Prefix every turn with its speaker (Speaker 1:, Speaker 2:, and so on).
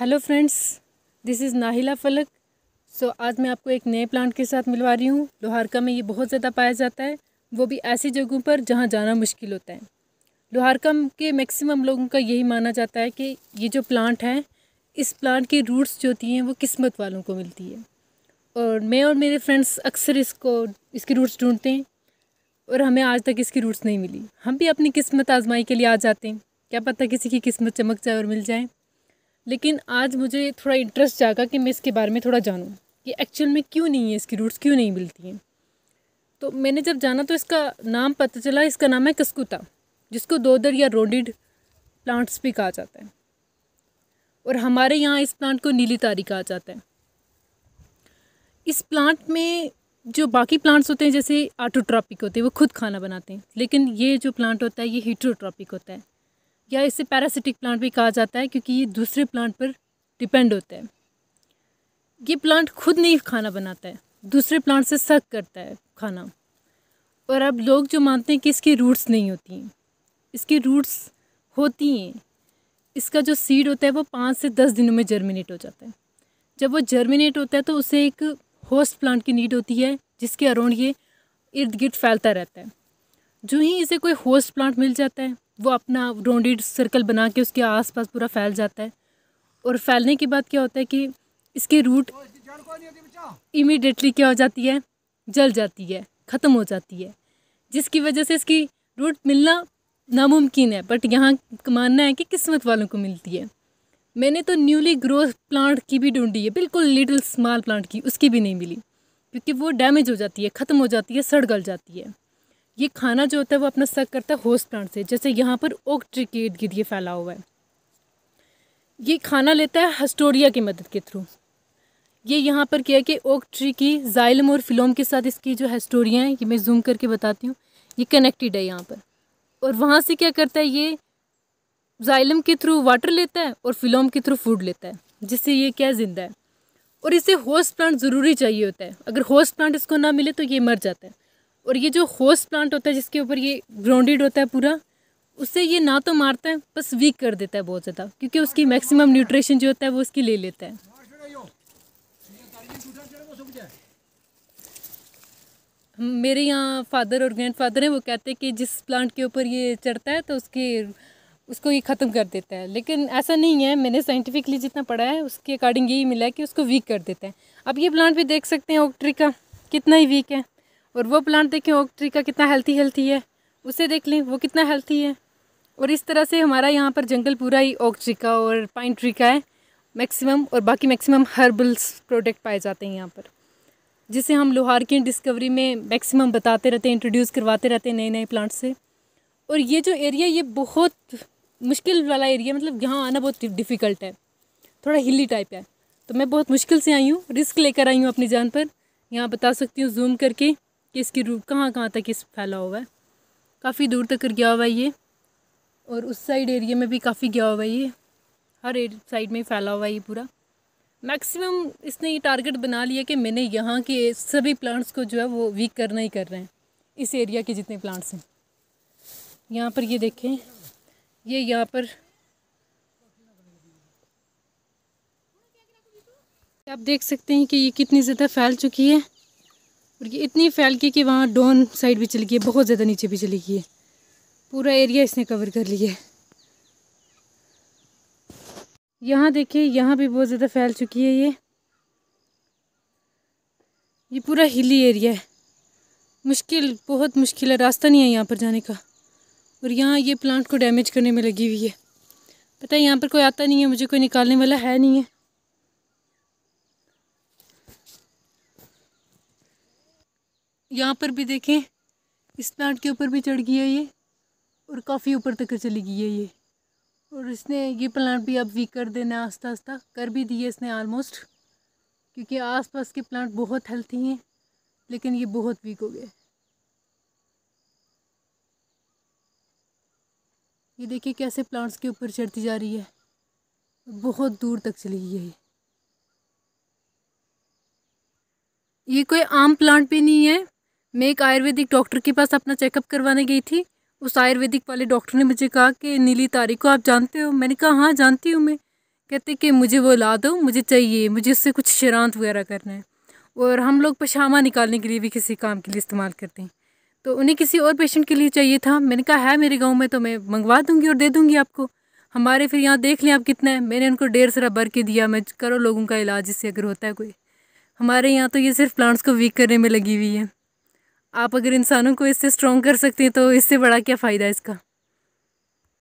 Speaker 1: hello friends this is Nahila Falak so so, आज मैं आपको एक नए प्लांट के साथ मिलवा रही हूँ लोहारका में ये बहुत ज़्यादा पाया जाता है वो भी ऐसी जगहों पर जहाँ जाना मुश्किल होता है लोहारका के मैक्सिमम लोगों का यही माना जाता है कि ये जो प्लांट है इस प्लांट की रूट्स जो होती हैं वो किस्मत वालों को मिलती है और मैं और मेरे फ्रेंड्स अक्सर इसको इसकी रूट्स ढूँढते हैं और हमें आज तक इसकी रूट्स नहीं मिली हम भी अपनी किस्मत आजमाई के लिए आ जाते हैं क्या पता किसी की किस्मत चमक जाए और मिल जाए लेकिन आज मुझे थोड़ा इंटरेस्ट जागा कि मैं इसके बारे में थोड़ा जानूँ कि एक्चुअल में क्यों नहीं है इसकी रूट्स क्यों नहीं मिलती हैं तो मैंने जब जाना तो इसका नाम पता चला इसका नाम है कस्कुता जिसको दोदर या रोडिड प्लांट्स भी कहा जाता है और हमारे यहाँ इस प्लांट को नीली तारी कहा जाता है इस प्लांट में जो बाकी प्लांट्स होते हैं जैसे आटोट्रॉपिक होते हैं वो खुद खाना बनाते हैं लेकिन ये जो प्लांट होता है ये हीट्रोट्रॉपिक होता है या इसे पैरासिटिक प्लांट भी कहा जाता है क्योंकि ये दूसरे प्लांट पर डिपेंड होता है ये प्लांट खुद नहीं खाना बनाता है दूसरे प्लांट से सक करता है खाना और अब लोग जो मानते हैं कि इसकी रूट्स नहीं होती हैं इसकी रूट्स होती हैं इसका जो सीड होता है वो पाँच से दस दिनों में जर्मिनेट हो जाता है जब वो जर्मिनेट होता है तो उसे एक होस्ट प्लांट की नीड होती है जिसके अराउंड ये इर्द गिर्द फैलता रहता है जो ही इसे कोई होस्ट प्लांट मिल जाता है वो अपना रोंडेड सर्कल बना के उसके आसपास पूरा फैल जाता है और फैलने के बाद क्या होता है कि इसके रूट इमीडिएटली क्या हो जाती है जल जाती है ख़त्म हो जाती है जिसकी वजह से इसकी रूट मिलना नामुमकिन है बट यहाँ मानना है कि किस्मत वालों को मिलती है मैंने तो न्यूली ग्रोथ प्लांट की भी ढूंढी है बिल्कुल लिटिल स्मॉल प्लांट की उसकी भी नहीं मिली क्योंकि वो डैमेज हो जाती है ख़त्म हो जाती है सड़ गल जाती है ये खाना जो होता है वो अपना सक करता है होस्ट प्लांट से जैसे यहाँ पर ओक ट्री के इर्द गिर्द ये फैला हुआ है ये खाना लेता है हस्टोरिया की मदद के थ्रू ये यहाँ पर किया कि ओक ट्री की जाइलम और फिलोम के साथ इसकी जो हस्टोरिया है ये मैं जूम करके बताती हूँ ये कनेक्टेड है यहाँ पर और वहाँ से क्या करता है ये जाइलम के थ्रू वाटर लेता है और फिलोम के थ्रू फूड लेता है जिससे ये क्या ज़िंदा है और इसे होस्ट प्लांट ज़रूरी चाहिए होता है अगर होस्ट प्लांट इसको ना मिले तो ये मर जाता है और ये जो होस्ट प्लांट होता है जिसके ऊपर ये ग्राउंडेड होता है पूरा उससे ये ना तो मारता है बस वीक कर देता है बहुत ज़्यादा क्योंकि उसकी मैक्सिमम न्यूट्रिशन जो होता है वो उसकी ले लेता है मेरे यहाँ फादर और ग्रैंड फादर हैं वो कहते हैं कि जिस प्लांट के ऊपर ये चढ़ता है तो उसके उसको ये ख़त्म कर देता है लेकिन ऐसा नहीं है मैंने साइंटिफिकली जितना पढ़ा है उसके अकॉर्डिंग यही मिला है कि उसको वीक कर देता है अब ये प्लांट भी देख सकते हैं ट्री का कितना ही वीक है और वो प्लांट देखें ओक ट्री का कितना हेल्थी हेल्थी है उसे देख लें वो कितना हेल्थी है और इस तरह से हमारा यहाँ पर जंगल पूरा ही ओक ट्री का और पाइन ट्री का है मैक्सिमम और बाकी मैक्सिमम हर्बल्स प्रोडक्ट पाए जाते हैं यहाँ पर जिसे हम लोहार की डिस्कवरी में मैक्सिमम बताते रहते हैं इंट्रोड्यूस करवाते रहते हैं नए नए प्लांट से और ये जो एरिया ये बहुत मुश्किल वाला एरिया मतलब यहाँ आना बहुत डिफ़िकल्ट है थोड़ा हिली टाइप है तो मैं बहुत मुश्किल से आई हूँ रिस्क लेकर आई हूँ अपनी जान पर यहाँ बता सकती हूँ जूम करके कि इसकी रूप कहाँ कहाँ तक इस फैला हुआ है काफ़ी दूर तक गया हुआ है ये और उस साइड एरिया में भी काफ़ी गया हुआ है ये हर साइड में फैला हुआ है ये पूरा मैक्सिमम इसने ये टारगेट बना लिया कि मैंने यहाँ के सभी प्लांट्स को जो है वो वीक करना ही कर रहे हैं इस एरिया के जितने प्लांट्स हैं यहाँ पर ये देखें ये यहाँ पर आप देख सकते हैं कि ये कितनी ज़्यादा फैल चुकी है और ये इतनी फैल गई कि वहाँ डोन साइड भी चली गई बहुत ज़्यादा नीचे भी चली गई है पूरा एरिया इसने कवर कर लिया है यहाँ देखिए यहाँ भी बहुत ज़्यादा फैल चुकी है ये ये पूरा हिली एरिया है मुश्किल बहुत मुश्किल है रास्ता नहीं है यहाँ पर जाने का और यहाँ ये प्लांट को डैमेज करने में लगी हुई है पता है यहाँ पर कोई आता नहीं है मुझे कोई निकालने वाला है नहीं है यहाँ पर भी देखें इस प्लांट के ऊपर भी चढ़ गई है ये और काफ़ी ऊपर तक चली गई है ये और इसने ये प्लांट भी अब वीक कर देना आस्ता आस्ता कर भी दिए इसने आलमोस्ट क्योंकि आसपास के प्लांट बहुत हेल्थी हैं लेकिन ये बहुत वीक हो गए ये देखिए कैसे प्लांट्स के ऊपर चढ़ती जा रही है बहुत दूर तक चली गई है ये ये कोई आम प्लांट भी नहीं है मैं एक आयुर्वेदिक डॉक्टर के पास अपना चेकअप करवाने गई थी उस आयुर्वेदिक वाले डॉक्टर ने मुझे कहा कि नीली तारी को आप जानते हो मैंने कहा हाँ जानती हूँ मैं कहते कि मुझे वो ला दो मुझे चाहिए मुझे उससे कुछ शरांत वगैरह करना है और हम लोग पशामा निकालने के लिए भी किसी काम के लिए इस्तेमाल करते हैं तो उन्हें किसी और पेशेंट के लिए चाहिए था मैंने कहा है मेरे गाँव में तो मैं मंगवा दूँगी और दे दूँगी आपको हमारे फिर यहाँ देख लें आप कितना है मैंने उनको डेढ़ सरा भर के दिया मैं करो लोगों का इलाज इससे अगर होता है कोई हमारे यहाँ तो ये सिर्फ प्लांट्स को वीक करने में लगी हुई है आप अगर इंसानों को इससे स्ट्रॉन्ग कर सकते हैं तो इससे बड़ा क्या फ़ायदा इसका